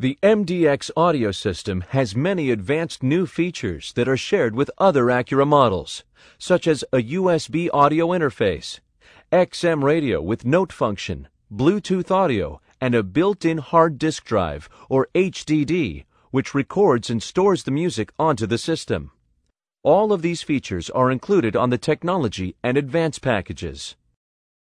The MDX audio system has many advanced new features that are shared with other Acura models, such as a USB audio interface, XM radio with note function, Bluetooth audio, and a built-in hard disk drive, or HDD, which records and stores the music onto the system. All of these features are included on the technology and advanced packages.